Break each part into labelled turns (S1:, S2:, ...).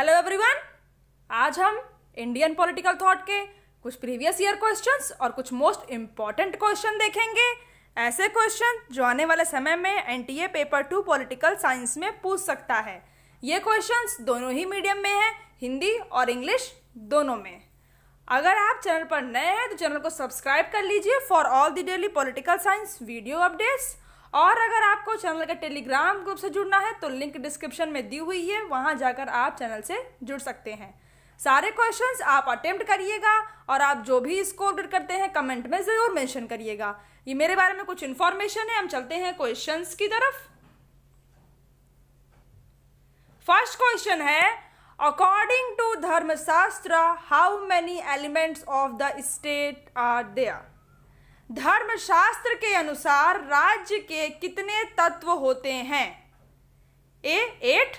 S1: Hello everyone आज हम Indian political thought के कुछ प्रीवियस ईयर क्वेश्चंस और कुछ मोस्ट इम्पॉर्टेंट क्वेश्चन देखेंगे ऐसे क्वेश्चन जो आने वाले समय में NTA paper two political science में पूछ सकता है ये क्वेश्चंस दोनों ही मीडियम में हैं हिंदी और इंग्लिश दोनों में अगर आप चैनल पर नए हैं तो चैनल को सब्सक्राइब कर लीजिए for all the daily political science video updates और अगर आपको चैनल का टेलीग्राम ग्रुप से जुड़ना है तो लिंक डिस्क्रिप्शन में दी हुई है वहां जाकर आप चैनल से जुड़ सकते हैं सारे क्वेश्चंस आप अटेम्प्ट करिएगा और आप जो भी स्कोर करते हैं कमेंट में ज़रूर मेंशन करिएगा ये मेरे बारे में कुछ इन्फॉर्मेशन है हम चलते हैं क्वेश्चंस की तरफ फर्स्ट क्वेश्चन है according to Dharmashastra how many elements of the state are there Dharmashastra के अनुसार राज्य के कितने तत्व होते हैं ए एट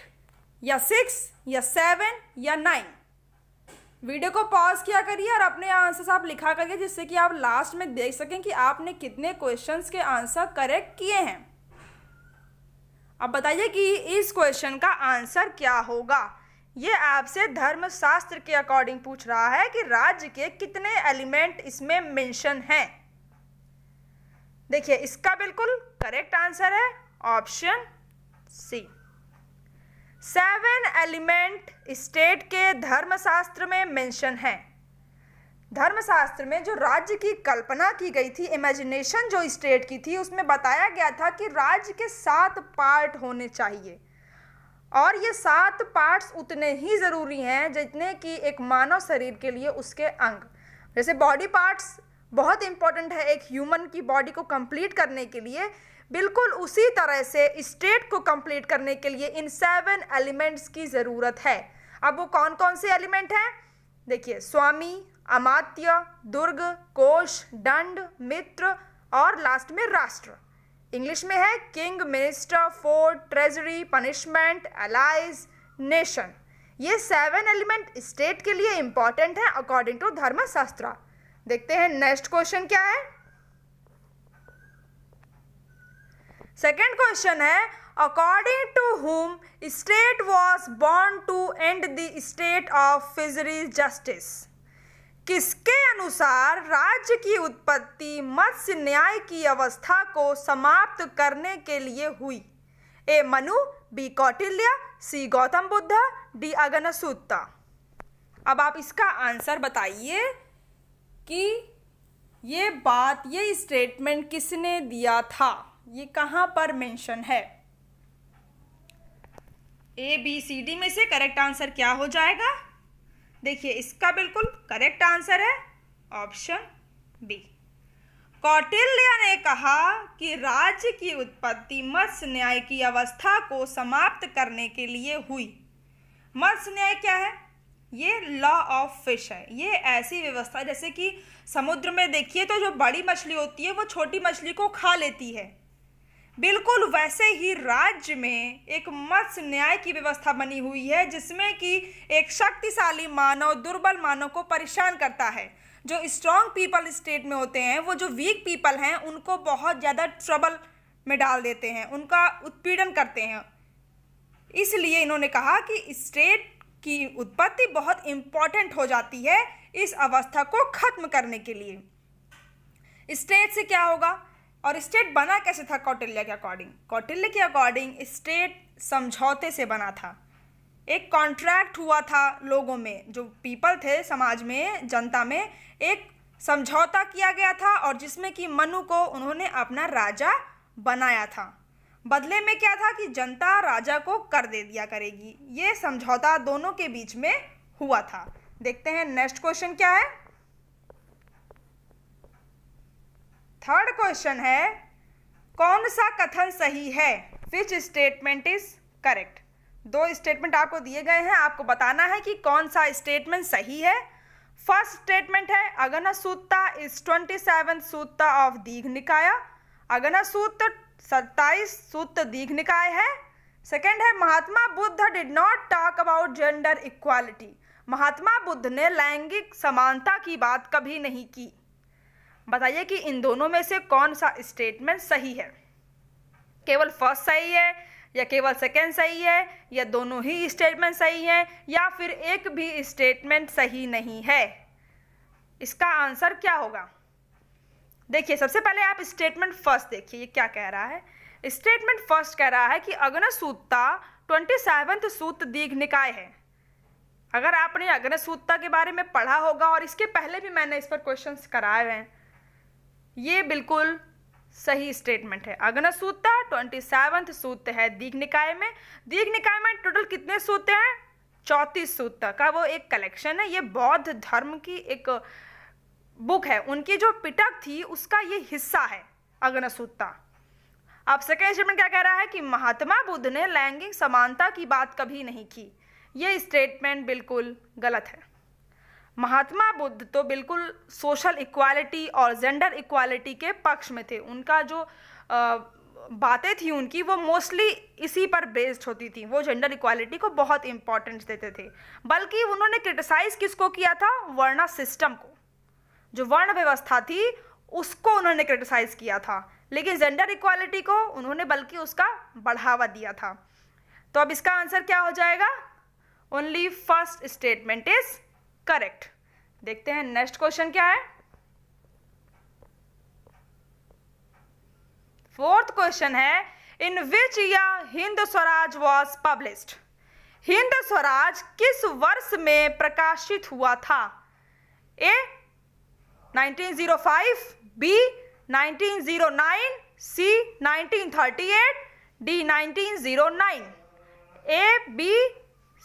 S1: या सिक्स या सेवन या नाइन वीडियो को पॉज किया करिए और अपने आंसर्स आप लिखा करिए जिससे कि आप लास्ट में देख सकें कि आपने कितने क्वेश्चंस के आंसर करेक्ट किए हैं अब बताइए कि इस क्वेश्चन का आंसर क्या होगा ये आपसे धर्मशास्त्र के अकॉर्डिंग पूछ रहा है कि राज्य के कितने एलिमेंट इसमें मेंशन हैं देखिए इसका बिल्कुल करेक्ट आंसर है option C seven element state के धर्मशास्त्र में मेंशन है धर्मशास्त्र में जो राज्य की कल्पना की गई थी इमेजिनेशन जो स्टेट की थी उसमें बताया गया था कि राज्य के सात पार्ट होने चाहिए और ये सात पार्ट्स उतने ही ज़रूरी हैं जितने कि एक मानव शरीर के लिए उसके अंग जैसे बॉडी पार्ट्स बहुत इंपॉर्टेंट है एक ह्यूमन की बॉडी को कंप्लीट करने के लिए बिल्कुल उसी तरह से स्टेट को कंप्लीट करने के लिए इन सेवन एलिमेंट्स की ज़रूरत है अब वो कौन कौन से एलिमेंट हैं देखिए स्वामी अमात्य दुर्ग कोश दंड मित्र और लास्ट में राष्ट्र इंग्लिश में है king minister fort treasury punishment allies nation ये सेवन एलिमेंट स्टेट के लिए इंपॉर्टेंट है अकॉर्डिंग टू धर्मशास्त्र देखते हैं नेक्स्ट क्वेश्चन क्या है सेकेंड क्वेश्चन है according to whom state was born to end the state of fishery justice किसके अनुसार राज्य की उत्पत्ति मत्स्य न्याय की अवस्था को समाप्त करने के लिए हुई A Manu B Kautilya C Gautam Buddha D Agganasutta अब आप इसका आंसर बताइए कि ये बात ये स्टेटमेंट किसने दिया था ये कहाँ पर मेंशन है ए बी सी डी में से करेक्ट आंसर क्या हो जाएगा देखिए इसका बिल्कुल करेक्ट आंसर है ऑप्शन बी कौटिल्य ने कहा कि राज्य की उत्पत्ति मत्स्य न्याय की अवस्था को समाप्त करने के लिए हुई मत्स्य न्याय क्या है ये लॉ ऑफ फिश है ये ऐसी व्यवस्था जैसे कि समुद्र में देखिए तो जो बड़ी मछली होती है वो छोटी मछली को खा लेती है बिल्कुल वैसे ही राज्य में एक मत्स्य न्याय की व्यवस्था बनी हुई है जिसमें कि एक शक्तिशाली मानव दुर्बल मानव को परेशान करता है जो स्ट्रांग पीपल स्टेट में होते हैं वो जो वीक पीपल हैं उनको बहुत ज़्यादा ट्रबल में डाल देते हैं उनका उत्पीड़न करते हैं इसलिए इन्होंने कहा कि स्टेट की उत्पत्ति बहुत इम्पॉर्टेंट हो जाती है इस अवस्था को खत्म करने के लिए स्टेट से क्या होगा और स्टेट बना कैसे था कौटिल्य के अकॉर्डिंग कौटिल्य के अकॉर्डिंग स्टेट समझौते से बना था एक कॉन्ट्रैक्ट हुआ था लोगों में जो पीपल थे समाज में जनता में एक समझौता किया गया था और जिसमें कि मनु को उन्होंने अपना राजा बनाया था बदले में क्या था कि जनता राजा को कर दे दिया करेगी ये समझौता दोनों के बीच में हुआ था देखते हैं नेक्स्ट क्वेश्चन क्या है थर्ड क्वेश्चन है कौन सा कथन सही है विच स्टेटमेंट इज करेक्ट दो स्टेटमेंट आपको दिए गए हैं आपको बताना है कि कौन सा स्टेटमेंट सही है फर्स्ट स्टेटमेंट है Agan Sutra is twenty seven Sutra of Digha Nikaya Agan Sutra सत्ताईस सूत्र दीघ निकाय है सेकेंड है Mahatma Buddha did not talk about gender equality Mahatma Buddha ने लैंगिक समानता की बात कभी नहीं की बताइए कि इन दोनों में से कौन सा स्टेटमेंट सही है केवल फर्स्ट सही है या केवल सेकेंड सही है या दोनों ही स्टेटमेंट सही हैं या फिर एक भी स्टेटमेंट सही नहीं है इसका आंसर क्या होगा देखिए सबसे पहले आप स्टेटमेंट फर्स्ट देखिए ये क्या कह रहा है स्टेटमेंट फर्स्ट कह रहा है कि अग्न सूत्ता ट्वेंटी सेवन्थ सूत्र दीघ निकाय है अगर आपने अग्न सूत्ता के बारे में पढ़ा होगा और इसके पहले भी मैंने इस पर क्वेश्चन कराए हैं ये बिल्कुल सही स्टेटमेंट है अग्न सूत्ता ट्वेंटी सेवंथ सूत्र है दीघ निकाय में दीघ निकाय में टोटल कितने सूत्र हैं चौंतीस सूत्र का वो एक कलेक्शन है ये बौद्ध धर्म की एक बुक है उनकी जो पिटक थी उसका ये हिस्सा है अग्नसूत्ता अब सेकेंड स्टेटमेंट क्या कह रहा है कि महात्मा बुद्ध ने लैंगिक समानता की बात कभी नहीं की ये स्टेटमेंट बिल्कुल गलत है महात्मा बुद्ध तो बिल्कुल सोशल इक्वालिटी और जेंडर इक्वालिटी के पक्ष में थे उनका जो बातें थी उनकी वो मोस्टली इसी पर बेस्ड होती थी वो जेंडर इक्वालिटी को बहुत इंपॉर्टेंस देते थे बल्कि उन्होंने क्रिटिसाइज़ किसको किया था वर्णा सिस्टम को जो वर्ण व्यवस्था थी उसको उन्होंने क्रिटिसाइज़ किया था लेकिन जेंडर इक्वालिटी को उन्होंने बल्कि उसका बढ़ावा दिया था तो अब इसका आंसर क्या हो जाएगा only first statement is correct देखते हैं नेक्स्ट क्वेश्चन क्या है फोर्थ क्वेश्चन है इन विच या हिंद स्वराज वॉज पब्लिस्ड हिंद स्वराज किस वर्ष में प्रकाशित हुआ था A 1905 B 1909 C 1938 D 1909 A B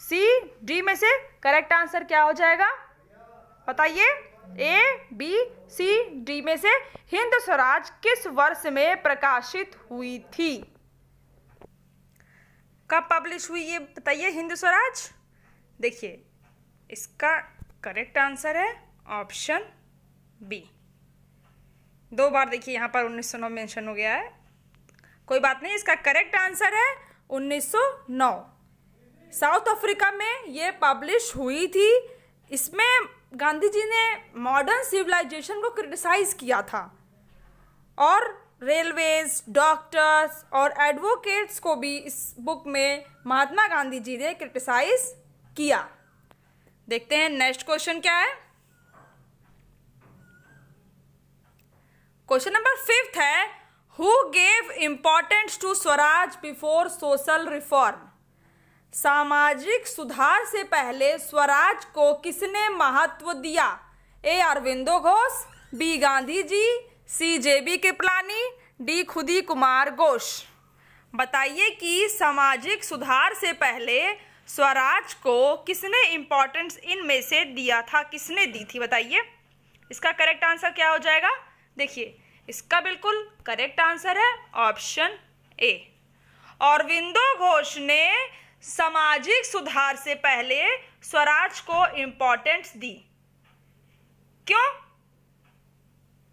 S1: C D में से करेक्ट आंसर क्या हो जाएगा बताइए ए बी सी डी में से हिंद स्वराज किस वर्ष में प्रकाशित हुई थी कब पब्लिश हुई ये बताइए हिंद स्वराज देखिए इसका करेक्ट आंसर है ऑप्शन बी दो बार देखिए यहाँ पर उन्नीस सौ नौ मेंशन हो गया है कोई बात नहीं इसका करेक्ट आंसर है 1909 साउथ अफ्रीका में ये पब्लिश हुई थी इसमें गांधी जी ने मॉडर्न सिविलाइजेशन को क्रिटिसाइज किया था और रेलवेज डॉक्टर्स और एडवोकेट्स को भी इस बुक में महात्मा गांधी जी ने क्रिटिसाइज किया देखते हैं नेक्स्ट क्वेश्चन क्या है क्वेश्चन नंबर फिफ्थ है who gave importance to Swaraj before social reform सामाजिक सुधार से पहले स्वराज को किसने महत्व दिया A Aurobindo Ghosh B Gandhi ji C J B Kripalani D Khudi Kumar Ghosh बताइए कि सामाजिक सुधार से पहले स्वराज को किसने इम्पोर्टेंस इनमें से दिया था किसने दी थी बताइए इसका करेक्ट आंसर क्या हो जाएगा देखिए इसका बिल्कुल करेक्ट आंसर है ऑप्शन ए औरविंदो घोष ने सामाजिक सुधार से पहले स्वराज को इंपॉर्टेंस दी क्यों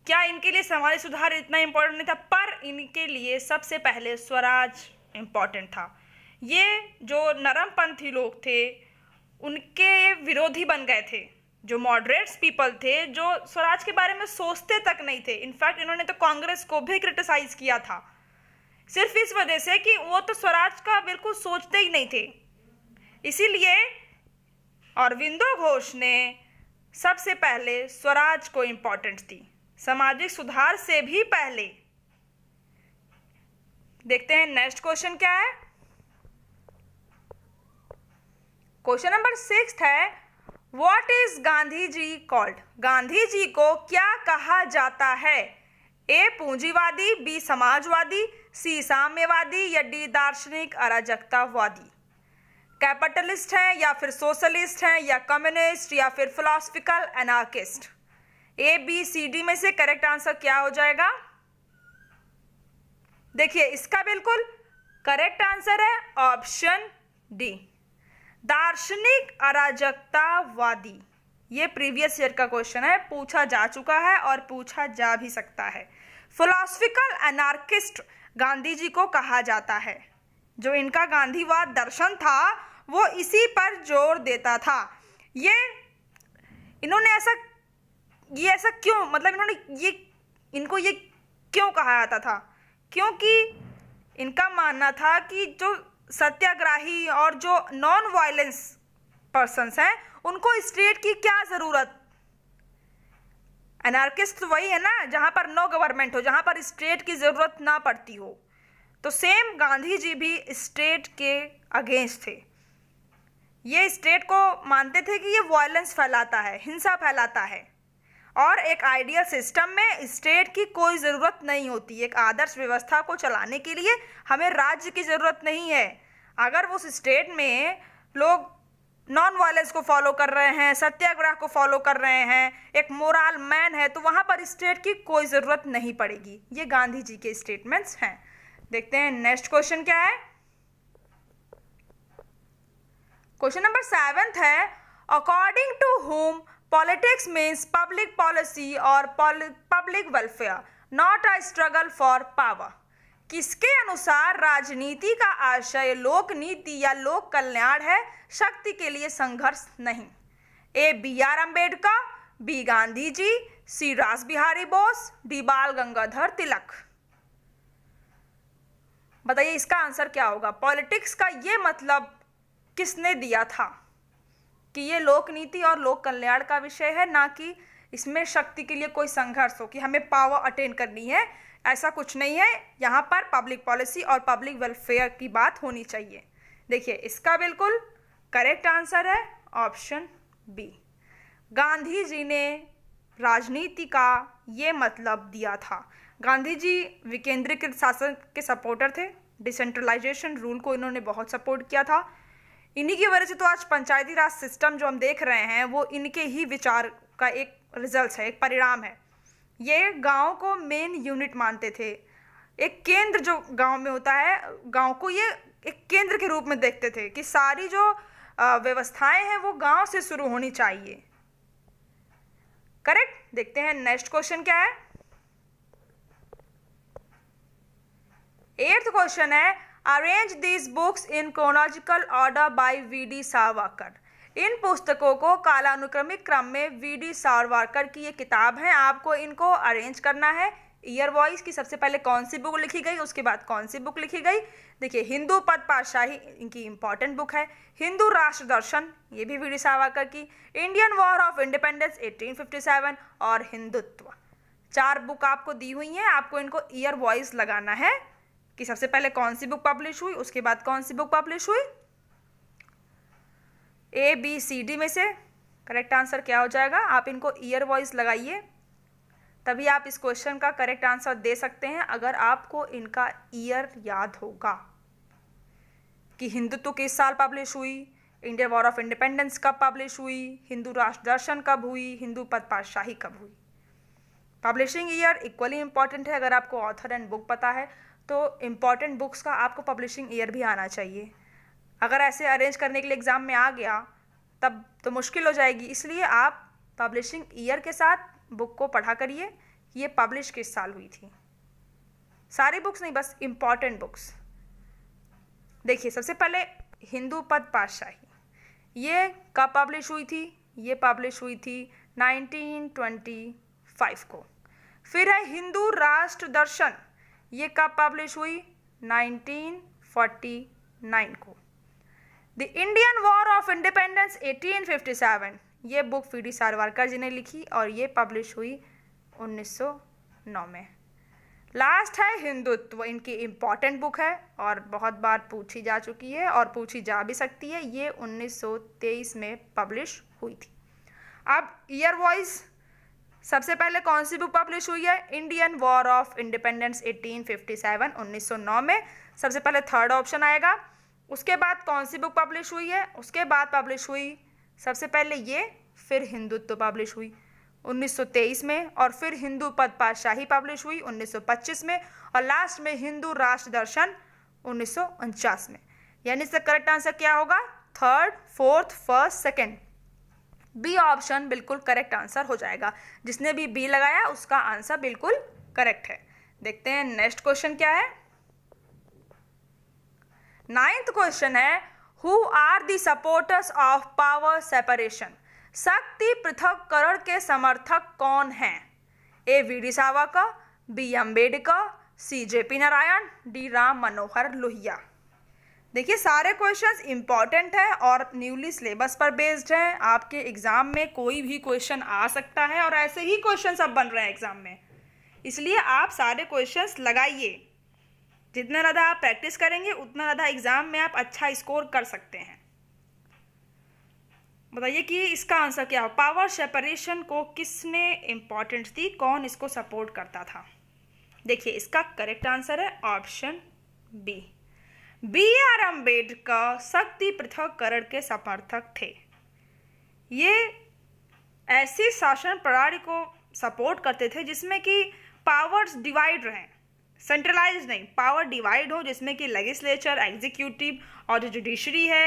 S1: क्या इनके लिए सामाजिक सुधार इतना इंपॉर्टेंट नहीं था पर इनके लिए सबसे पहले स्वराज इंपॉर्टेंट था ये जो नरमपंथी लोग थे उनके विरोधी बन गए थे जो मॉडरेट्स पीपल थे जो स्वराज के बारे में सोचते तक नहीं थे इनफैक्ट इन्होंने तो कांग्रेस को भी क्रिटिसाइज किया था सिर्फ इस वजह से कि वो तो स्वराज का बिल्कुल सोचते ही नहीं थे इसीलिए अरविंदो घोष ने सबसे पहले स्वराज को इम्पोर्टेंस दी सामाजिक सुधार से भी पहले देखते हैं नेक्स्ट क्वेश्चन क्या है क्वेश्चन नंबर सिक्स है what is Gandhi ji called Gandhi ji को क्या कहा जाता है ए पूंजीवादी बी समाजवादी सी साम्यवादी या डी दार्शनिक अराजकतावादी कैपिटलिस्ट है या फिर सोशलिस्ट है या कम्युनिस्ट या फिर philosophical anarchist A B C D में से करेक्ट आंसर क्या हो जाएगा देखिए इसका बिल्कुल करेक्ट आंसर है ऑप्शन डी दार्शनिक अराजकतावादी ये प्रीवियस ईयर का क्वेश्चन है पूछा जा चुका है और पूछा जा भी सकता है फिलोसफिकल एनार्किस्ट गांधी जी को कहा जाता है जो इनका गांधीवाद दर्शन था वो इसी पर जोर देता था ये इन्होंने ऐसा ये ऐसा क्यों मतलब इन्होंने ये इनको ये क्यों कहा जाता था क्योंकि इनका मानना था कि जो सत्याग्राही और जो नॉन वायलेंस पर्सनस हैं उनको स्टेट की क्या ज़रूरत एनार्किस्ट तो वही है ना जहां पर नो गवर्नमेंट हो जहां पर स्टेट की ज़रूरत ना पड़ती हो तो सेम गांधी जी भी स्टेट के अगेंस्ट थे ये स्टेट को मानते थे कि ये वायलेंस फैलाता है हिंसा फैलाता है और एक आइडियल सिस्टम में स्टेट की कोई ज़रूरत नहीं होती एक आदर्श व्यवस्था को चलाने के लिए हमें राज्य की ज़रूरत नहीं है अगर उस स्टेट में लोग नॉन वायलेंस को फॉलो कर रहे हैं सत्याग्रह को फॉलो कर रहे हैं एक मोरल मैन है तो वहाँ पर स्टेट की कोई ज़रूरत नहीं पड़ेगी ये गांधी जी के स्टेटमेंट्स हैं देखते हैं नेक्स्ट क्वेश्चन क्या है क्वेश्चन नंबर सेवेंथ है according to whom politics means public policy और public welfare not a struggle for power किसके अनुसार राजनीति का आशय लोक नीति या लोक कल्याण है शक्ति के लिए संघर्ष नहीं A B R Ambedkar B Gandhi ji C Ras Bihari Bose D बाल गंगाधर तिलक बताइए इसका आंसर क्या होगा पॉलिटिक्स का ये मतलब किसने दिया था कि ये लोक नीति और लोक कल्याण का विषय है ना कि इसमें शक्ति के लिए कोई संघर्ष हो कि हमें पावर अटेन करनी है ऐसा कुछ नहीं है यहाँ पर पब्लिक पॉलिसी और पब्लिक वेलफेयर की बात होनी चाहिए देखिए इसका बिल्कुल करेक्ट आंसर है ऑप्शन बी गांधी जी ने राजनीति का ये मतलब दिया था गांधी जी विकेंद्रीकृत शासन के सपोर्टर थे डिसेंट्रलाइजेशन रूल को इन्होंने बहुत सपोर्ट किया था इन्हीं की वजह से तो आज पंचायती राज सिस्टम जो हम देख रहे हैं वो इनके ही विचार का एक रिजल्ट है एक परिणाम है ये गाँव को मेन यूनिट मानते थे एक केंद्र जो गांव में होता है गांव को ये एक केंद्र के रूप में देखते थे कि सारी जो व्यवस्थाएं हैं वो गांव से शुरू होनी चाहिए करेक्ट देखते हैं नेक्स्ट क्वेश्चन क्या है एट्थ क्वेश्चन है arrange books in in order by V D Savarkar इन पुस्तकों को कालानुक्रमिक क्रम में वी डी सावरकर की ये किताब है आपको इनको अरेंज करना है ईयर वाइज की सबसे पहले कौन सी बुक लिखी गई उसके बाद कौन सी बुक लिखी गई देखिए हिंदू पद पातशाही इनकी इंपॉर्टेंट बुक है हिंदू राष्ट्र दर्शन ये भी वी डी सावरकर की इंडियन वॉर ऑफ इंडिपेंडेंस 1857 और हिंदुत्व चार बुक आपको दी हुई हैं आपको इनको ईयर वॉइस लगाना है कि सबसे पहले कौन सी बुक पब्लिश हुई उसके बाद कौन सी बुक पब्लिश हुई ए बी सी डी में से करेक्ट आंसर क्या हो जाएगा आप इनको ईयर वॉइस लगाइए तभी आप इस क्वेश्चन का करेक्ट आंसर दे सकते हैं अगर आपको इनका ईयर याद होगा कि हिंदुत्व किस साल पब्लिश हुई इंडियन वॉर ऑफ इंडिपेंडेंस कब पब्लिश हुई हिंदू राष्ट्र दर्शन कब हुई हिंदू पद पातशाही कब हुई पब्लिशिंग ईयर इक्वली इंपॉर्टेंट है अगर आपको ऑथर एंड बुक पता है तो इम्पॉर्टेंट बुक्स का आपको पब्लिशिंग ईयर भी आना चाहिए अगर ऐसे अरेंज करने के लिए एग्ज़ाम में आ गया तब तो मुश्किल हो जाएगी इसलिए आप पब्लिशिंग ईयर के साथ बुक को पढ़ा करिए ये पब्लिश किस साल हुई थी सारी बुक्स नहीं बस इम्पॉर्टेंट बुक्स देखिए सबसे पहले हिंदू पद पातशाही ये कब पब्लिश हुई थी ये पब्लिश हुई थी 1925 को फिर है हिंदू राष्ट्र दर्शन ये कब पब्लिश हुई 1949 को the Indian war of independence 1857 ये book P D Savarkar ji ने लिखी और ये पब्लिश हुई 1909 में लास्ट है हिंदुत्व इनकी इम्पॉर्टेंट बुक है और बहुत बार पूछी जा चुकी है और पूछी जा भी सकती है ये 1923 में पब्लिश हुई थी अब ईयर वाइज सबसे पहले कौन सी बुक पब्लिश हुई है इंडियन वॉर ऑफ इंडिपेंडेंस 1857 1909 में सबसे पहले थर्ड ऑप्शन आएगा उसके बाद कौन सी बुक पब्लिश हुई है उसके बाद पब्लिश हुई सबसे पहले ये फिर हिंदुत्व पब्लिश हुई 1923 में और फिर हिंदू पद पातशाही पब्लिश हुई 1925 में और लास्ट में हिंदू राष्ट्र दर्शन उन्नीस में यानी इसका करेक्ट आंसर क्या होगा third fourth first second B option बिल्कुल करेक्ट आंसर हो जाएगा जिसने भी बी लगाया उसका आंसर बिल्कुल करेक्ट है देखते हैं नेक्स्ट क्वेश्चन क्या है नाइन्थ क्वेश्चन है who are the supporters of power separation शक्ति पृथककरण के समर्थक कौन हैं A V D Savarkar B Ambedkar C J P Narayan D Ram Manohar Lohia देखिए सारे क्वेश्चंस इंपॉर्टेंट हैं और न्यूली सिलेबस पर बेस्ड हैं आपके एग्ज़ाम में कोई भी क्वेश्चन आ सकता है और ऐसे ही क्वेश्चन अब बन रहे हैं एग्ज़ाम में इसलिए आप सारे क्वेश्चंस लगाइए जितना ज़्यादा आप प्रैक्टिस करेंगे उतना ज़्यादा एग्ज़ाम में आप अच्छा स्कोर कर सकते हैं बताइए कि इसका आंसर क्या हो पावर सेपरेशन को किसने इम्पोर्टेंट दी कौन इसको सपोर्ट करता था देखिए इसका करेक्ट आंसर है option B B R Ambedkar शक्ति पृथककरण के समर्थक थे ये ऐसी शासन प्रणाली को सपोर्ट करते थे जिसमें कि पावर्स डिवाइड रहें सेंट्रलाइज नहीं पावर डिवाइड हो जिसमें कि लेजिस्लेचर एग्जीक्यूटिव और जो जुडिशरी है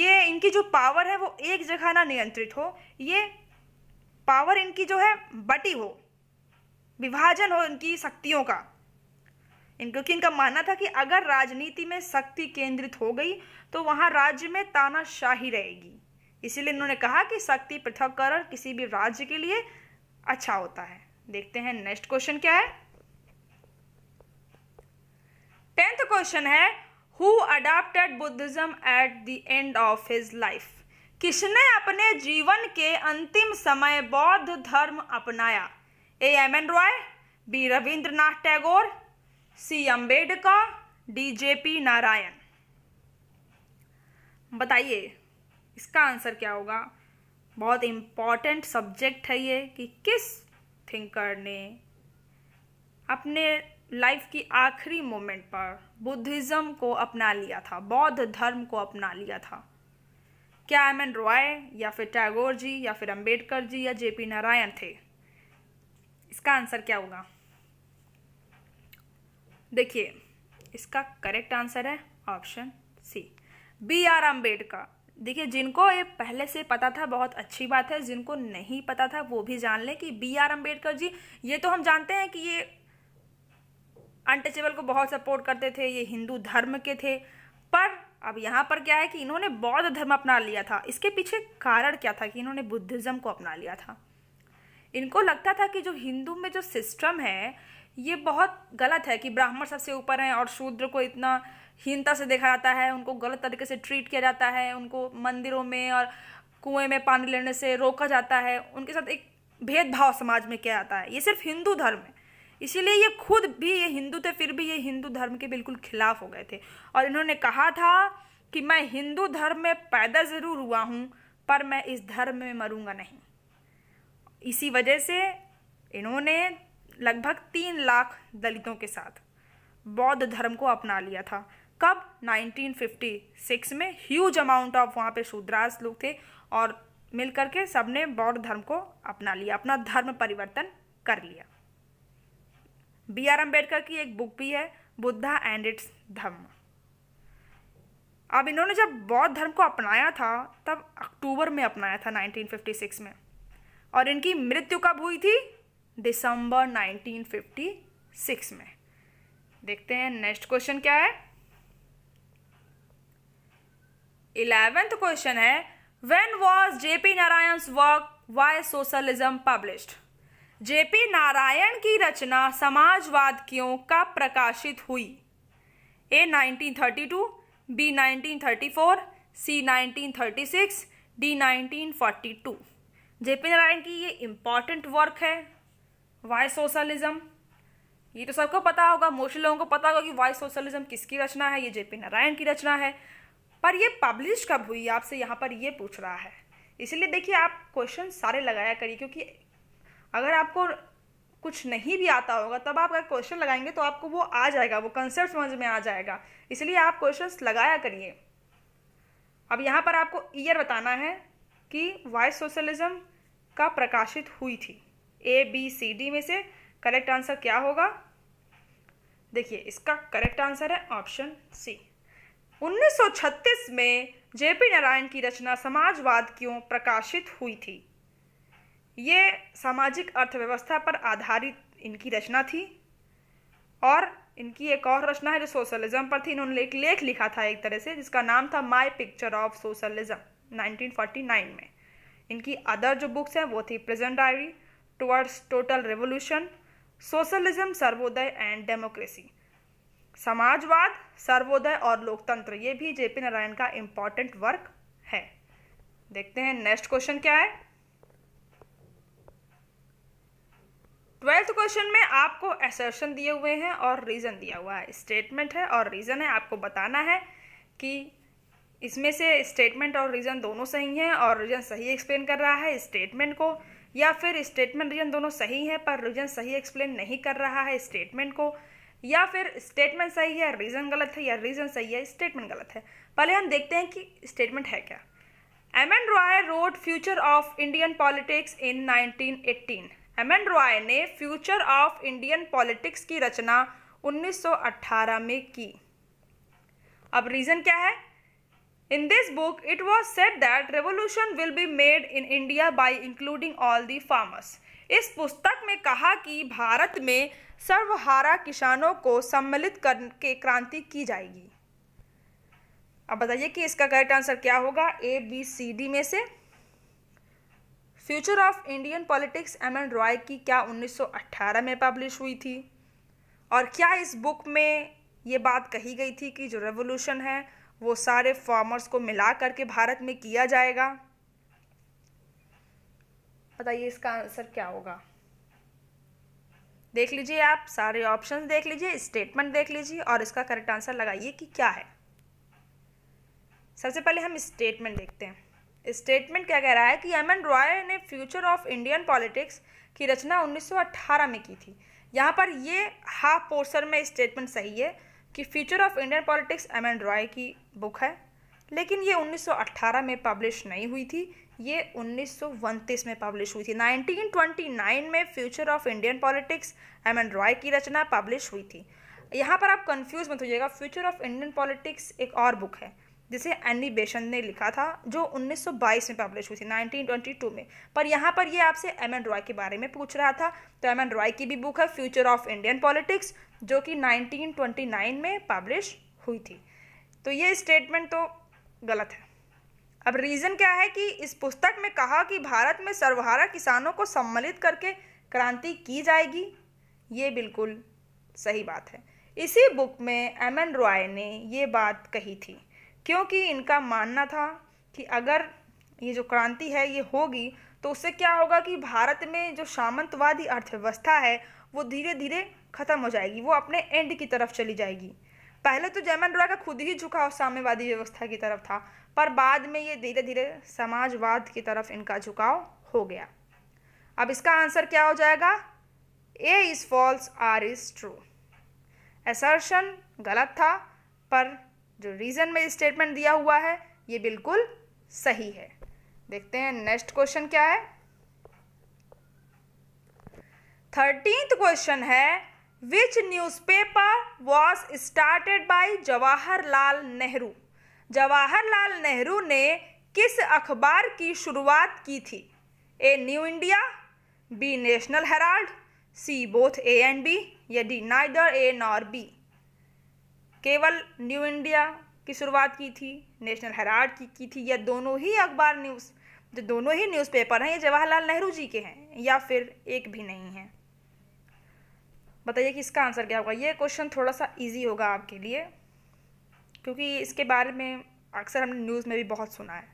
S1: ये इनकी जो पावर है वो एक जगह ना नियंत्रित हो ये पावर इनकी जो है बटी हो विभाजन हो इनकी शक्तियों का इन क्योंकि इनका मानना था कि अगर राजनीति में शक्ति केंद्रित हो गई तो वहाँ राज्य में तानाशाही रहेगी इसीलिए इन्होंने कहा कि शक्ति पृथककरण किसी भी राज्य के लिए अच्छा होता है देखते हैं नेक्स्ट क्वेश्चन क्या है टेंथ क्वेश्चन है who adopted Buddhism at the end of his life किसने अपने जीवन के अंतिम समय बौद्ध धर्म अपनाया A M N Roy B Rabindranath Tagore C Ambedkar D J P Narayan बताइए इसका आंसर क्या होगा बहुत इम्पॉर्टेंट सब्जेक्ट है ये कि किस थिंकर ने अपने लाइफ की आखिरी मोमेंट पर बुद्धिज़्म को अपना लिया था बौद्ध धर्म को अपना लिया था क्या एम एन रॉय या फिर टैगोर जी या फिर अंबेडकर जी या जेपी नारायण थे इसका आंसर क्या होगा देखिए इसका करेक्ट आंसर है option C B R Ambedkar देखिए जिनको ये पहले से पता था बहुत अच्छी बात है जिनको नहीं पता था वो भी जान लें कि बी आर अम्बेडकर जी ये तो हम जानते हैं कि ये अनटचेबल को बहुत सपोर्ट करते थे ये हिंदू धर्म के थे पर अब यहाँ पर क्या है कि इन्होंने बौद्ध धर्म अपना लिया था इसके पीछे कारण क्या था कि इन्होंने बुद्धिज़्म को अपना लिया था इनको लगता था कि जो हिंदू में जो सिस्टम है ये बहुत गलत है कि ब्राह्मण सबसे ऊपर हैं और शूद्र को इतना हीनता से देखा जाता है उनको गलत तरीके से ट्रीट किया जाता है उनको मंदिरों में और कुएं में पानी लेने से रोका जाता है उनके साथ एक भेदभाव समाज में किया जाता है ये सिर्फ हिंदू धर्म है इसीलिए ये खुद भी ये हिंदू थे फिर भी ये हिंदू धर्म के बिल्कुल खिलाफ हो गए थे और इन्होंने कहा था कि मैं हिंदू धर्म में पैदा ज़रूर हुआ हूँ पर मैं इस धर्म में मरूंगा नहीं इसी वजह से इन्होंने लगभग तीन लाख दलितों के साथ बौद्ध धर्म को अपना लिया था कब 1956 में ह्यूज अमाउंट ऑफ वहाँ पे शूद्रास लोग थे और मिल करके सबने बौद्ध धर्म को अपना लिया अपना धर्म परिवर्तन कर लिया बी आर अम्बेडकर की एक बुक भी है बुद्धा एंड इट्स धर्म अब इन्होंने जब बौद्ध धर्म को अपनाया था तब अक्टूबर में अपनाया था 1956 में और इनकी मृत्यु कब हुई थी दिसंबर 1956 में देखते हैं नेक्स्ट क्वेश्चन क्या है इलेवेंथ क्वेश्चन है when was JP Narayan work why socialism published JP Narayan की रचना समाजवाद क्यों का प्रकाशित हुई A 1932, B 1934, C 1936, D 1942 JP Narayan की ये इम्पॉर्टेंट वर्क है वाई सोशलिज्म ये तो सबको पता होगा मोस्ट लोगों को पता होगा कि वाई सोशलिज्म किसकी रचना है ये जेपी नारायण की रचना है पर ये पब्लिश कब हुई आपसे यहाँ पर ये पूछ रहा है इसलिए देखिए आप क्वेश्चन सारे लगाया करिए क्योंकि अगर आपको कुछ नहीं भी आता होगा तब आप अगर क्वेश्चन लगाएंगे तो आपको वो आ जाएगा वो कंसेप्ट समझ में आ जाएगा इसलिए आप क्वेश्चन लगाया करिए अब यहाँ पर आपको ईयर बताना है कि वाई सोशलिज्म का प्रकाशित हुई थी ए बी सी डी में से करेक्ट आंसर क्या होगा देखिए इसका करेक्ट आंसर है ऑप्शन सी 1936 में जेपी नारायण की रचना समाजवाद क्यों प्रकाशित हुई थी ये सामाजिक अर्थव्यवस्था पर आधारित इनकी रचना थी और इनकी एक और रचना है जो सोशलिज्म पर थी इन्होंने एक लेख लिखा था एक तरह से जिसका नाम था माय पिक्चर ऑफ सोशलिज्म 1949 में इनकी अदर जो बुक्स हैं वो थी present diary towards total revolution, socialism, Sarvodaya and democracy. समाजवाद सर्वोदय और लोकतंत्र ये भी जेपी नारायण का इंपॉर्टेंट वर्क है देखते हैं नेक्स्ट क्वेश्चन क्या है ट्वेल्थ क्वेश्चन में आपको एसर्शन दिए हुए हैं और रीज़न दिया हुआ है स्टेटमेंट है और रीज़न है आपको बताना है कि इसमें से स्टेटमेंट और रीज़न दोनों सही हैं और रीज़न सही एक्सप्लेन कर रहा है स्टेटमेंट को या फिर स्टेटमेंट रीजन दोनों सही है पर रीजन सही एक्सप्लेन नहीं कर रहा है स्टेटमेंट को या फिर स्टेटमेंट सही है रीज़न गलत है या रीज़न सही है स्टेटमेंट गलत है पहले हम देखते हैं कि स्टेटमेंट है क्या M N Roy wrote future of Indian politics in 1918 M N Roy ने फ्यूचर ऑफ इंडियन पॉलिटिक्स की रचना 1918 में की अब रीज़न क्या है In this book, it was said that revolution will be made in India by including all the farmers. इस पुस्तक में कहा कि भारत में सर्वहारा किसानों को सम्मिलित करके क्रांति की जाएगी अब बताइए कि इसका करेक्ट आंसर क्या होगा ए बी सी डी में से future of Indian politics M N Roy की क्या 1918 में पब्लिश हुई थी और क्या इस बुक में ये बात कही गई थी कि जो रेवोल्यूशन है वो सारे फार्मर्स को मिला करके भारत में किया जाएगा बताइए इसका आंसर क्या होगा देख लीजिए आप सारे ऑप्शंस देख लीजिए स्टेटमेंट देख लीजिए और इसका करेक्ट आंसर लगाइए कि क्या है सबसे पहले हम स्टेटमेंट देखते हैं स्टेटमेंट क्या कह रहा है कि एम एन रॉय ने फ्यूचर ऑफ इंडियन पॉलिटिक्स की रचना 1918 में की थी यहाँ पर ये हाफ पोर्सन में स्टेटमेंट सही है कि future of Indian politics M and Roy की बुक है लेकिन ये 1918 में पब्लिश नहीं हुई थी ये उन्नीस में पब्लिश हुई थी 1929 में future of Indian politics M and Roy की रचना पब्लिश हुई थी यहाँ पर आप कंफ्यूज मत होइएगा फ्यूचर ऑफ इंडियन पॉलिटिक्स एक और बुक है जिसे एनी बेशन ने लिखा था जो 1922 में पब्लिश हुई थी 1922 में पर यहाँ पर ये आपसे एम एन रॉय के बारे में पूछ रहा था तो एम एन रॉय की भी बुक है फ्यूचर ऑफ इंडियन पॉलिटिक्स जो कि 1929 में पब्लिश हुई थी तो ये स्टेटमेंट तो गलत है अब रीज़न क्या है कि इस पुस्तक में कहा कि भारत में सर्वहारा किसानों को सम्मिलित करके क्रांति की जाएगी ये बिल्कुल सही बात है इसी बुक में एम एन रॉय ने ये बात कही थी क्योंकि इनका मानना था कि अगर ये जो क्रांति है ये होगी तो उससे क्या होगा कि भारत में जो सामंतवादी अर्थव्यवस्था है वो धीरे धीरे ख़त्म हो जाएगी वो अपने एंड की तरफ चली जाएगी पहले तो जयमन रॉय का खुद ही झुकाव साम्यवादी व्यवस्था की तरफ था पर बाद में ये धीरे धीरे समाजवाद की तरफ इनका झुकाव हो गया अब इसका आंसर क्या हो जाएगा A is false R is true assertion गलत था पर जो रीज़न में स्टेटमेंट दिया हुआ है ये बिल्कुल सही है देखते हैं नेक्स्ट क्वेश्चन क्या है थर्टींथ क्वेश्चन है which news paper was by by Nehru? Jawaharlal Nehru ने किस अखबार की शुरुआत की थी A New India B National Herald C both A and B या D neither A nor B केवल न्यू इंडिया की शुरुआत की थी नेशनल हेराल्ड की की थी या दोनों ही अखबार न्यूज़ जो दोनों ही न्यूज़पेपर हैं ये जवाहरलाल नेहरू जी के हैं या फिर एक भी नहीं है बताइए कि इसका आंसर क्या होगा ये क्वेश्चन थोड़ा सा ईजी होगा आपके लिए क्योंकि इसके बारे में अक्सर हमने न्यूज़ में भी बहुत सुना है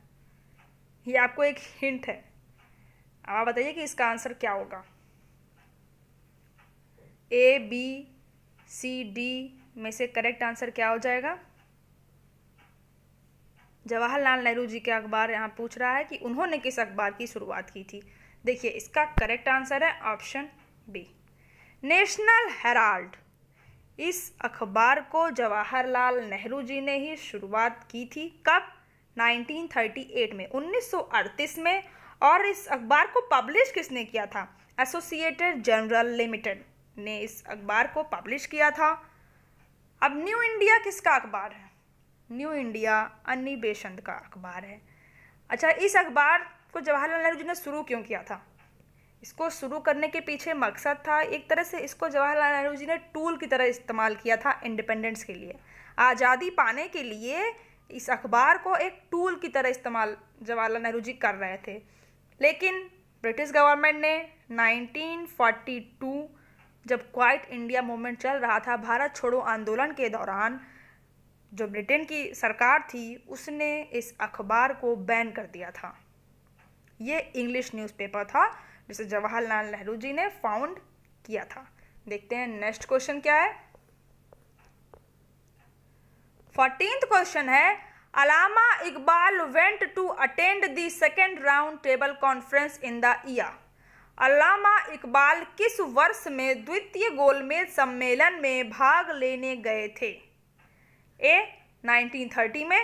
S1: ये आपको एक हिंट है अब आप बताइए कि इसका आंसर क्या होगा ए बी सी डी में से करेक्ट आंसर क्या हो जाएगा जवाहरलाल नेहरू जी के अखबार यहाँ पूछ रहा है कि उन्होंने किस अखबार की शुरुआत की थी देखिए इसका करेक्ट आंसर है ऑप्शन बी नेशनल हेराल्ड इस अखबार को जवाहरलाल नेहरू जी ने ही शुरुआत की थी कब 1938 में 1938 में और इस अखबार को पब्लिश किसने किया था एसोसिएटेड जनरल लिमिटेड ने इस अखबार को पब्लिश किया था अब न्यू इंडिया किसका अखबार है न्यू इंडिया अन्नी बेसंत का अखबार है अच्छा इस अखबार को जवाहरलाल नेहरू जी ने शुरू क्यों किया था इसको शुरू करने के पीछे मकसद था एक तरह से इसको जवाहरलाल नेहरू जी ने टूल की तरह इस्तेमाल किया था इंडिपेंडेंस के लिए आज़ादी पाने के लिए इस अखबार को एक टूल की तरह इस्तेमाल जवाहरलाल नेहरू जी कर रहे थे लेकिन ब्रिटिश गवर्नमेंट ने 1942 जब क्वाइट इंडिया मूवमेंट चल रहा था भारत छोड़ो आंदोलन के दौरान जो ब्रिटेन की सरकार थी उसने इस अखबार को बैन कर दिया था ये इंग्लिश न्यूज़पेपर था जिसे जवाहरलाल नेहरू जी ने फाउंड किया था देखते हैं नेक्स्ट क्वेश्चन क्या है फोर्टीन क्वेश्चन है Allama Iqbal went to attend the second round table conference in the year Allama Iqbal किस वर्ष में द्वितीय गोलमेज सम्मेलन में भाग लेने गए थे ए 1930 में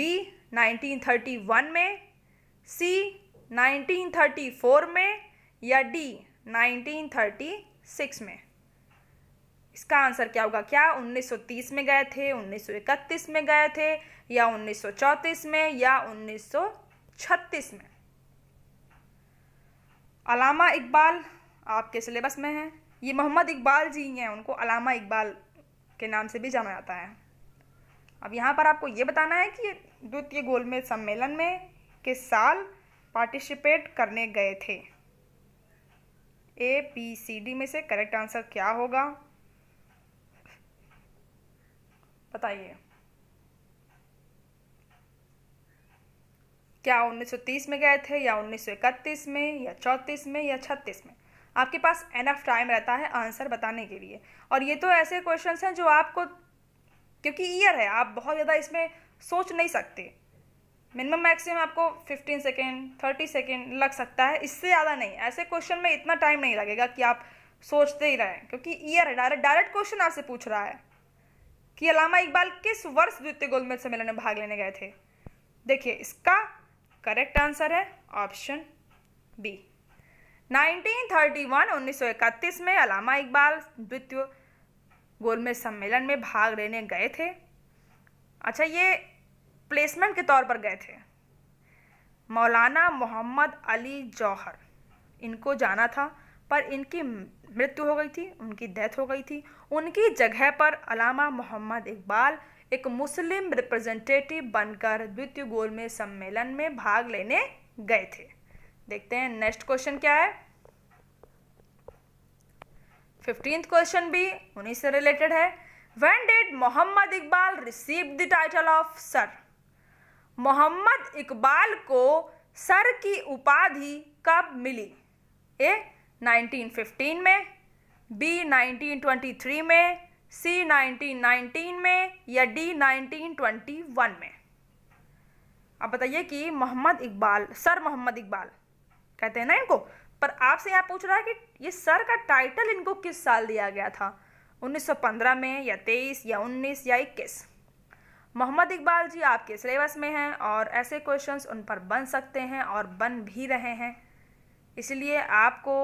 S1: बी 1931 में सी 1934 में या डी 1936 में इसका आंसर क्या होगा क्या 1930 में गए थे 1931 में गए थे या 1934 में या 1936 में अलामा इकबाल आपके सिलेबस में है ये मोहम्मद इकबाल जी हैं उनको अलामा इकबाल के नाम से भी जाना जाता है अब यहाँ पर आपको ये बताना है कि द्वितीय गोलमेज सम्मेलन में किस साल पार्टिसिपेट करने गए थे ए पी सी डी में से करेक्ट आंसर क्या होगा बताइए क्या 1930 में गए थे या 1931 में या 34 में या 36 में आपके पास एनफ टाइम रहता है आंसर बताने के लिए और ये तो ऐसे क्वेश्चंस हैं जो आपको क्योंकि ईयर है आप बहुत ज़्यादा इसमें सोच नहीं सकते मिनिमम मैक्सिमम आपको 15 सेकेंड 30 सेकेंड लग सकता है इससे ज़्यादा नहीं ऐसे क्वेश्चन में इतना टाइम नहीं लगेगा कि आप सोचते ही रहें क्योंकि ईयर है डायरेक्ट डायरेक्ट क्वेश्चन आपसे पूछ रहा है कि अलामा इकबाल किस वर्ष द्वितीय गोलमेज सम्मेलन में भाग लेने गए थे देखिए इसका करेक्ट आंसर है ऑप्शन बी 1931 1931 में अलामा इकबाल द्वितीय गोलमेज सम्मेलन में भाग लेने गए थे अच्छा ये प्लेसमेंट के तौर पर गए थे मौलाना मोहम्मद अली जौहर इनको जाना था पर इनकी मृत्यु हो गई थी उनकी डेथ हो गई थी उनकी जगह पर अलामा मोहम्मद इकबाल एक मुस्लिम रिप्रेजेंटेटिव बनकर द्वितीय गोल में सम्मेलन में भाग लेने गए थे देखते हैं नेक्स्ट क्वेश्चन क्या है फिफ्टींथ क्वेश्चन भी उन्हीं से रिलेटेड है when did Mohammad Iqbal receive the title of sir Mohammad Iqbal को सर की उपाधि कब मिली ए 1915 में बी 1923 में सी 1919 में या डी 1921 में आप बताइए कि मोहम्मद इकबाल सर मोहम्मद इकबाल कहते हैं ना इनको पर आपसे यहाँ पूछ रहा है कि ये सर का टाइटल इनको किस साल दिया गया था 1915 में या 23 या 19 या 21 मोहम्मद इकबाल जी आपके सिलेबस में हैं और ऐसे क्वेश्चंस उन पर बन सकते हैं और बन भी रहे हैं इसलिए आपको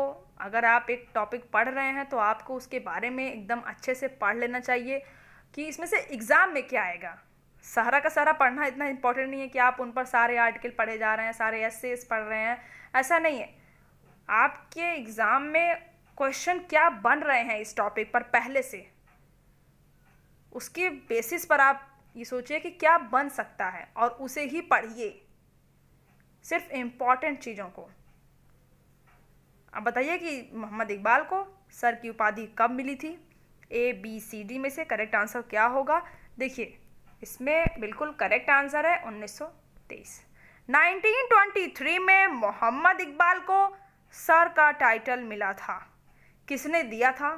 S1: अगर आप एक टॉपिक पढ़ रहे हैं तो आपको उसके बारे में एकदम अच्छे से पढ़ लेना चाहिए कि इसमें से एग्ज़ाम में क्या आएगा सहारा का सहारा पढ़ना इतना इम्पोर्टेंट नहीं है कि आप उन पर सारे आर्टिकल पढ़े जा रहे हैं सारे एस पढ़ रहे हैं ऐसा नहीं है आपके एग्ज़ाम में क्वेश्चन क्या बन रहे हैं इस टॉपिक पर पहले से उसके बेसिस पर आप ये सोचिए कि क्या बन सकता है और उसे ही पढ़िए सिर्फ इम्पॉर्टेंट चीज़ों को अब बताइए कि मोहम्मद इकबाल को सर की उपाधि कब मिली थी ए बी सी डी में से करेक्ट आंसर क्या होगा देखिए इसमें बिल्कुल करेक्ट आंसर है 1923 1923 में मोहम्मद इकबाल को सर का टाइटल मिला था किसने दिया था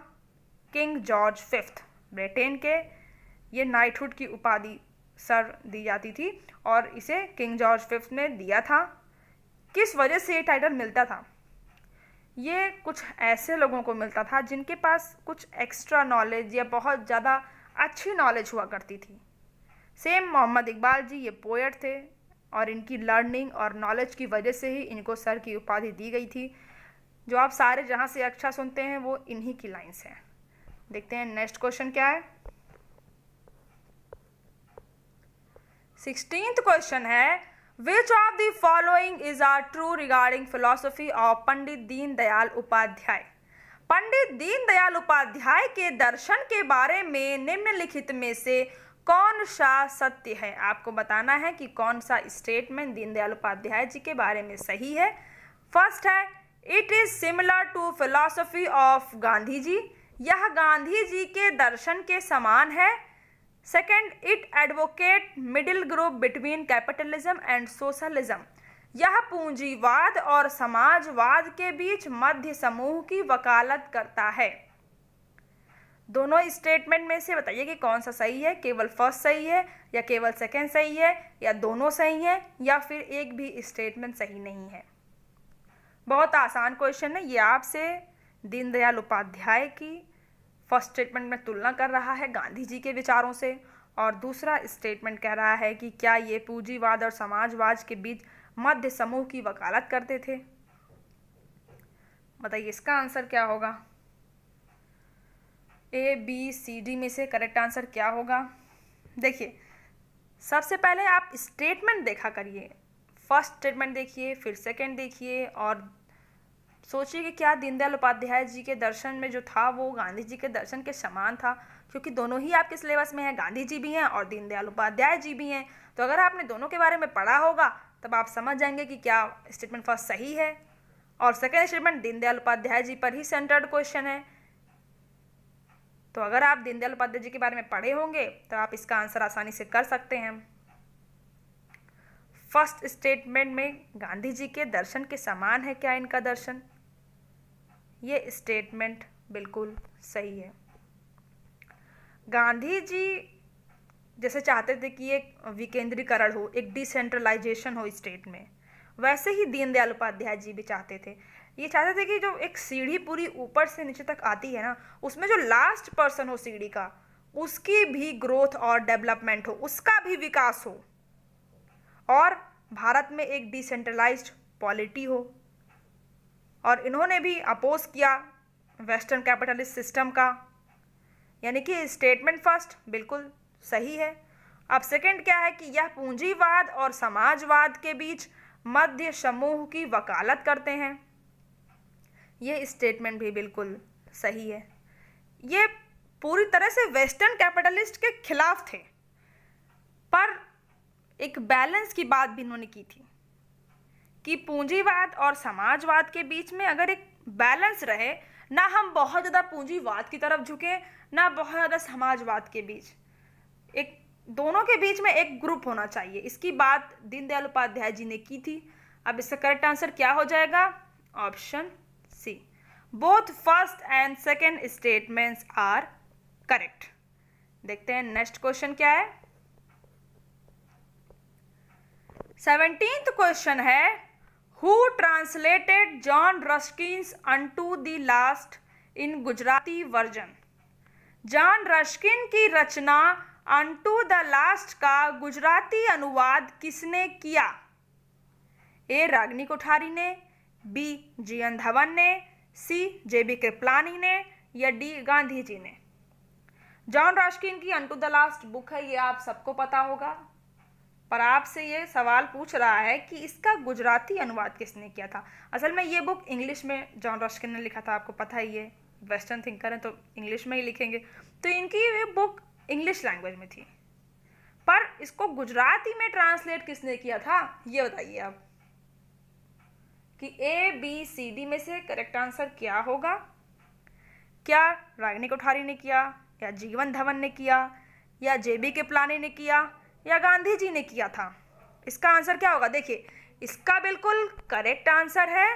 S1: किंग जॉर्ज फिफ्थ ब्रिटेन के ये नाइटहुड की उपाधि सर दी जाती थी और इसे किंग जॉर्ज फिफ्थ ने दिया था किस वजह से ये टाइटल मिलता था ये कुछ ऐसे लोगों को मिलता था जिनके पास कुछ एक्स्ट्रा नॉलेज या बहुत ज़्यादा अच्छी नॉलेज हुआ करती थी सेम मोहम्मद इकबाल जी ये पोएट थे और इनकी लर्निंग और नॉलेज की वजह से ही इनको सर की उपाधि दी गई थी जो आप सारे जहाँ से अच्छा सुनते हैं वो इन्हीं की लाइन्स हैं देखते हैं नेक्स्ट क्वेश्चन क्या है सिक्सटीन क्वेश्चन है which of the following is are true regarding philosophy of Pandit Deendayal Upadhyay Pandit Deendayal Upadhyay के दर्शन के बारे में निम्नलिखित में से कौन सा सत्य है आपको बताना है कि कौन सा स्टेटमेंट दीनदयाल उपाध्याय जी के बारे में सही है फर्स्ट है it is similar to philosophy of Gandhi ji यह गांधी जी के दर्शन के समान है second it advocate middle group between capitalism and socialism यह पूंजीवाद और समाजवाद के बीच मध्य समूह की वकालत करता है दोनों स्टेटमेंट में से बताइए कि कौन सा सही है केवल फर्स्ट सही है या केवल सेकेंड सही है या दोनों सही है या फिर एक भी स्टेटमेंट सही नहीं है बहुत आसान क्वेश्चन है ये आपसे दीनदयाल उपाध्याय की फर्स्ट स्टेटमेंट में तुलना कर रहा है गांधी जी के विचारों से और दूसरा स्टेटमेंट कह रहा है कि क्या ये पूंजीवाद और समाजवाद के बीच मध्य समूह की वकालत करते थे बताइए इसका आंसर क्या होगा ए बी सी डी में से करेक्ट आंसर क्या होगा देखिए सबसे पहले आप स्टेटमेंट देखा करिए फर्स्ट स्टेटमेंट देखिए फिर सेकंड देखिए और सोचिए कि क्या दीनदयाल उपाध्याय जी के दर्शन में जो था वो गांधी जी के दर्शन के समान था क्योंकि दोनों ही आपके सिलेबस में है गांधी जी भी हैं और दीनदयाल उपाध्याय जी भी हैं तो अगर आपने दोनों के बारे में पढ़ा होगा तब आप समझ जाएंगे कि क्या स्टेटमेंट फर्स्ट सही है और सेकेंड स्टेटमेंट दीनदयाल उपाध्याय जी पर ही सेंटर्ड क्वेश्चन है तो अगर आप दीनदयाल उपाध्याय जी के बारे में पढ़े होंगे तो आप इसका आंसर आसानी से कर सकते हैं फर्स्ट स्टेटमेंट में गांधी जी के दर्शन के समान है क्या इनका दर्शन ये स्टेटमेंट बिल्कुल सही है गांधी जी जैसे चाहते थे कि एक विकेंद्रीकरण हो एक डिसेंट्रलाइजेशन हो स्टेट में वैसे ही दीनदयाल उपाध्याय जी भी चाहते थे ये चाहते थे कि जो एक सीढ़ी पूरी ऊपर से नीचे तक आती है ना उसमें जो लास्ट पर्सन हो सीढ़ी का उसकी भी ग्रोथ और डेवलपमेंट हो उसका भी विकास हो और भारत में एक डिसेंट्रलाइज्ड पॉलिटी हो और इन्होंने भी अपोज किया वेस्टर्न कैपिटलिस्ट सिस्टम का यानी कि स्टेटमेंट फर्स्ट बिल्कुल सही है अब सेकंड क्या है कि यह पूंजीवाद और समाजवाद के बीच मध्य समूह की वकालत करते हैं यह स्टेटमेंट भी बिल्कुल सही है ये पूरी तरह से वेस्टर्न कैपिटलिस्ट के खिलाफ थे पर एक बैलेंस की बात भी इन्होंने की थी कि पूंजीवाद और समाजवाद के बीच में अगर एक बैलेंस रहे ना हम बहुत ज़्यादा पूंजीवाद की तरफ झुके ना बहुत ज़्यादा समाजवाद के बीच एक दोनों के बीच में एक ग्रुप होना चाहिए इसकी बात दीनदयाल उपाध्याय जी ने की थी अब इसका करेक्ट आंसर क्या हो जाएगा option C both first and second statements are correct देखते हैं नेक्स्ट क्वेश्चन क्या है सेवनटीन्थ क्वेश्चन है who translated John Ruskin's Unto the last in Gujarati version John Ruskin की रचना अनटू द लास्ट का गुजराती अनुवाद किसने किया ए रागनी कोठारी ने बी जी एन धवन ने सी जे बी कृपलानी ने या डी गांधी जी ने जॉन रस्किन की अनटू द लास्ट बुक है ये आप सबको पता होगा पर आपसे ये सवाल पूछ रहा है कि इसका गुजराती अनुवाद किसने किया था असल में ये बुक इंग्लिश में जॉन रॉस्किन ने लिखा था आपको पता ही है वेस्टर्न थिंकर हैं तो इंग्लिश में ही लिखेंगे तो इनकी ये बुक इंग्लिश लैंग्वेज में थी पर इसको गुजराती में ट्रांसलेट किसने किया था ये बताइए आप कि ए बी सी डी में से करेक्ट आंसर क्या होगा क्या रागनी कोठारी ने किया या जीवन धवन ने किया या जेबी के प्लानी ने किया या गांधी जी ने किया था इसका आंसर क्या होगा देखिए इसका बिल्कुल करेक्ट आंसर है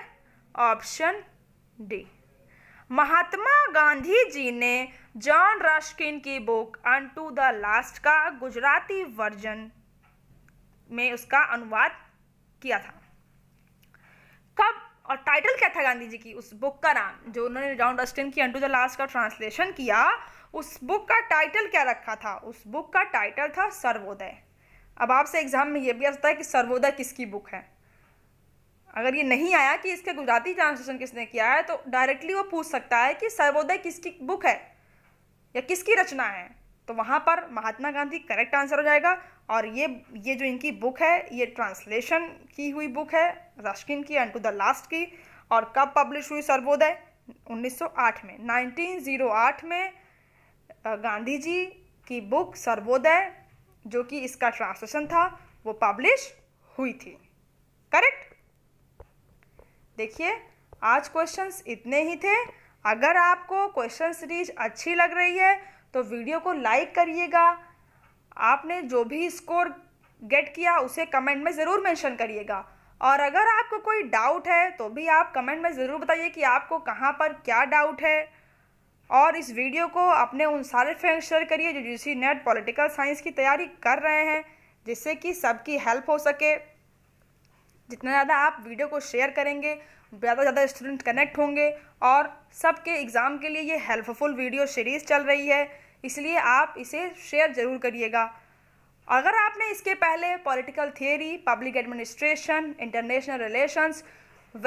S1: ऑप्शन डी महात्मा गांधी जी ने जॉन रश्किन की book unto the last का गुजराती वर्जन में उसका अनुवाद किया था कब और टाइटल क्या था गांधी जी की उस बुक का नाम जो उन्होंने जॉन रस्टिन की अन टू द लास्ट का ट्रांसलेशन किया उस बुक का टाइटल क्या रखा था उस बुक का टाइटल था सर्वोदय अब आपसे एग्ज़ाम में ये भी आ सकता है कि सर्वोदय किसकी बुक है अगर ये नहीं आया कि इसका गुजराती ट्रांसलेशन किसने किया है तो डायरेक्टली वो पूछ सकता है कि सर्वोदय किसकी बुक है या किसकी रचना है तो वहाँ पर महात्मा गांधी करेक्ट आंसर हो जाएगा और ये ये जो इनकी बुक है ये ट्रांसलेशन की हुई बुक है रश्किन की एंड टू द लास्ट की और कब पब्लिश हुई सर्वोदय 1908 में 1908 में गांधी जी की बुक सर्वोदय जो कि इसका ट्रांसलेशन था वो पब्लिश हुई थी करेक्ट देखिए आज क्वेश्चंस इतने ही थे अगर आपको क्वेश्चन सीरीज अच्छी लग रही है तो वीडियो को लाइक करिएगा आपने जो भी स्कोर गेट किया उसे कमेंट में ज़रूर मेंशन करिएगा और अगर आपको कोई डाउट है तो भी आप कमेंट में ज़रूर बताइए कि आपको कहाँ पर क्या डाउट है और इस वीडियो को अपने उन सारे फ्रेंड्स शेयर करिए जो यूसी नेट पॉलिटिकल साइंस की तैयारी कर रहे हैं जिससे कि सबकी हेल्प हो सके जितना ज़्यादा आप वीडियो को शेयर करेंगे ज़्यादा ज़्यादा स्टूडेंट कनेक्ट होंगे और सबके एग्ज़ाम के लिए ये हेल्पफुल वीडियो सीरीज़ चल रही है इसलिए आप इसे शेयर ज़रूर करिएगा अगर आपने इसके पहले political theory public administration international relations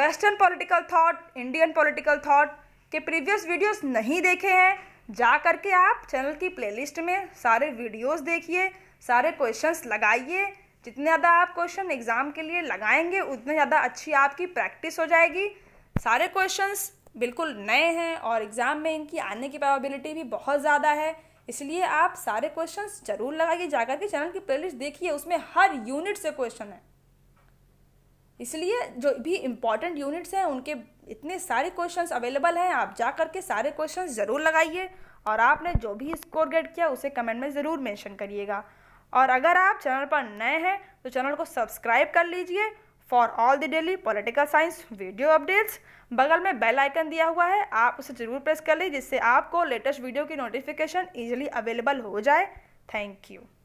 S1: western political thought Indian political thought के प्रीवियस वीडियोस नहीं देखे हैं जा करके के आप चैनल की प्लेलिस्ट में सारे वीडियोस देखिए सारे क्वेश्चंस लगाइए जितने ज़्यादा आप क्वेश्चन एग्ज़ाम के लिए लगाएंगे उतने ज़्यादा अच्छी आपकी प्रैक्टिस हो जाएगी सारे क्वेश्चंस बिल्कुल नए हैं और एग्ज़ाम में इनकी आने की प्रॉबिलिटी भी बहुत ज़्यादा है इसलिए आप सारे क्वेश्चंस जरूर लगाइए जाकर के चैनल की प्लेलिस्ट देखिए उसमें हर यूनिट से क्वेश्चन है इसलिए जो भी इम्पॉर्टेंट यूनिट्स हैं उनके इतने सारे क्वेश्चंस अवेलेबल हैं आप जा करके सारे क्वेश्चंस ज़रूर लगाइए और आपने जो भी स्कोर गेट किया उसे कमेंट में ज़रूर मेंशन करिएगा और अगर आप चैनल पर नए हैं तो चैनल को सब्सक्राइब कर लीजिए for all the daily political science video updates बगल में बेल आइकन दिया हुआ है आप उसे ज़रूर प्रेस कर लीजिए जिससे आपको लेटेस्ट वीडियो की नोटिफिकेशन ईजिली अवेलेबल हो जाए थैंक यू